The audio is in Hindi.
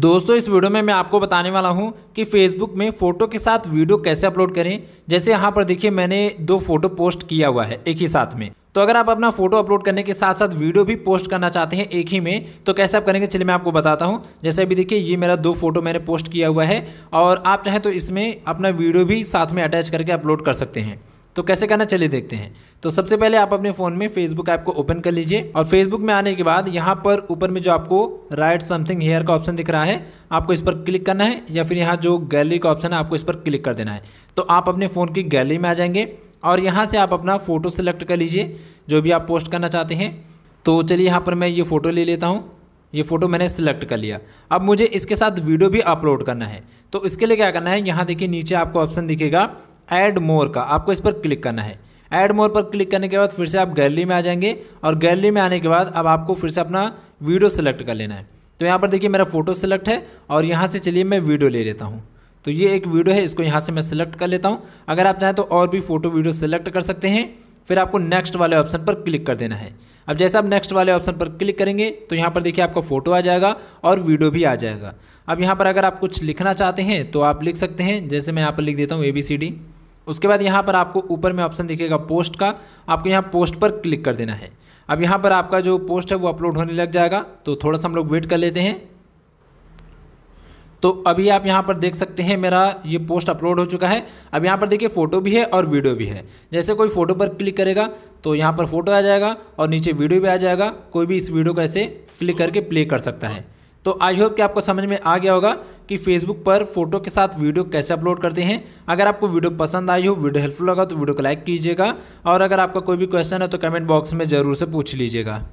दोस्तों इस वीडियो में मैं आपको बताने वाला हूं कि फेसबुक में फ़ोटो के साथ वीडियो कैसे अपलोड करें जैसे यहां पर देखिए मैंने दो फोटो पोस्ट किया हुआ है एक ही साथ में तो अगर आप अपना फोटो अपलोड करने के साथ साथ वीडियो भी पोस्ट करना चाहते हैं एक ही में तो कैसे आप करेंगे चलिए मैं आपको बताता हूं जैसे अभी देखिए ये मेरा दो फोटो मैंने पोस्ट किया हुआ है और आप चाहें तो इसमें अपना वीडियो भी साथ में अटैच करके अपलोड कर सकते हैं तो कैसे करना चलिए देखते हैं तो सबसे पहले आप अपने फ़ोन में फेसबुक ऐप को ओपन कर लीजिए और फेसबुक में आने के बाद यहाँ पर ऊपर में जो आपको राइट समथिंग हेयर का ऑप्शन दिख रहा है आपको इस पर क्लिक करना है या फिर यहाँ जो गैलरी का ऑप्शन है आपको इस पर क्लिक कर देना है तो आप अपने फ़ोन की गैलरी में आ जाएंगे और यहाँ से आप अपना फ़ोटो सेलेक्ट कर लीजिए जो भी आप पोस्ट करना चाहते हैं तो चलिए यहाँ पर मैं ये फ़ोटो ले लेता हूँ ये फ़ोटो मैंने सिलेक्ट कर लिया अब मुझे इसके साथ वीडियो भी अपलोड करना है तो इसके लिए क्या करना है यहाँ देखिए नीचे आपको ऑप्शन दिखेगा ऐड मोर का आपको इस पर क्लिक करना है ऐड मोर पर क्लिक करने के बाद फिर से आप गैलरी में आ जाएंगे और गैलरी में आने के बाद अब आपको फिर से अपना वीडियो सेलेक्ट कर लेना है तो यहाँ पर देखिए मेरा फ़ोटो सेलेक्ट है और यहाँ से चलिए मैं वीडियो ले लेता हूँ तो ये एक वीडियो है इसको यहाँ से मैं सिलेक्ट कर लेता हूँ अगर आप चाहें तो और भी फ़ोटो वीडियो सेलेक्ट कर सकते हैं फिर आपको नेक्स्ट वाले ऑप्शन पर क्लिक कर देना है अब जैसे आप नेक्स्ट वाले ऑप्शन पर क्लिक करेंगे तो यहाँ पर देखिए आपका फ़ोटो आ जाएगा और वीडियो भी आ जाएगा अब यहाँ पर अगर आप कुछ लिखना चाहते हैं तो आप लिख सकते हैं जैसे मैं यहाँ पर लिख देता हूँ ए बी सी डी उसके बाद यहाँ पर आपको ऊपर में ऑप्शन दिखेगा पोस्ट का आपको यहाँ पोस्ट पर क्लिक कर देना है अब यहाँ पर आपका जो पोस्ट है वो अपलोड होने लग जाएगा तो थोड़ा सा हम लोग वेट कर लेते हैं तो अभी आप यहाँ पर देख सकते हैं मेरा ये पोस्ट अपलोड हो चुका है अब यहाँ पर देखिए फ़ोटो भी है और वीडियो भी है जैसे कोई फ़ोटो पर क्लिक करेगा तो यहाँ पर फ़ोटो आ जाएगा और नीचे वीडियो भी आ जाएगा कोई भी इस वीडियो को ऐसे क्लिक करके प्ले कर सकता है तो आई होप कि आपको समझ में आ गया होगा कि फेसबुक पर फोटो के साथ वीडियो कैसे अपलोड करते हैं अगर आपको वीडियो पसंद आई हो वीडियो हेल्पफुल लगा तो वीडियो को लाइक कीजिएगा और अगर आपका कोई भी क्वेश्चन है तो कमेंट बॉक्स में ज़रूर से पूछ लीजिएगा